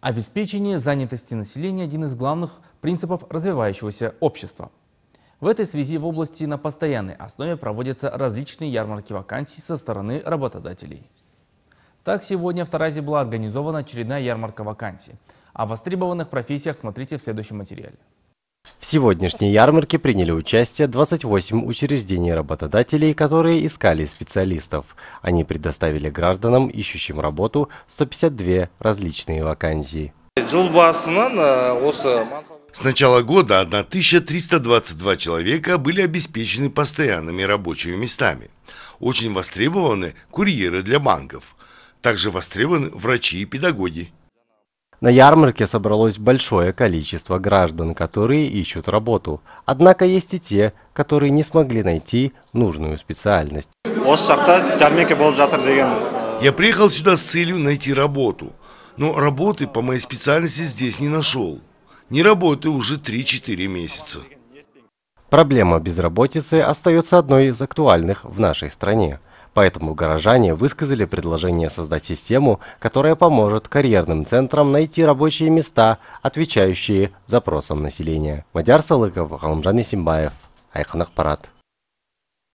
Обеспечение занятости населения – один из главных принципов развивающегося общества. В этой связи в области на постоянной основе проводятся различные ярмарки вакансий со стороны работодателей. Так, сегодня в Таразе была организована очередная ярмарка вакансий. О востребованных профессиях смотрите в следующем материале сегодняшней ярмарке приняли участие 28 учреждений работодателей, которые искали специалистов. Они предоставили гражданам, ищущим работу, 152 различные вакансии. С начала года 1322 человека были обеспечены постоянными рабочими местами. Очень востребованы курьеры для банков. Также востребованы врачи и педагоги. На ярмарке собралось большое количество граждан, которые ищут работу. Однако есть и те, которые не смогли найти нужную специальность. Я приехал сюда с целью найти работу. Но работы по моей специальности здесь не нашел. Не работаю уже 3-4 месяца. Проблема безработицы остается одной из актуальных в нашей стране. Поэтому горожане высказали предложение создать систему, которая поможет карьерным центрам найти рабочие места, отвечающие запросам населения. Мадяр Салыков, Галамжан Исимбаев, Айхан Ахпарат.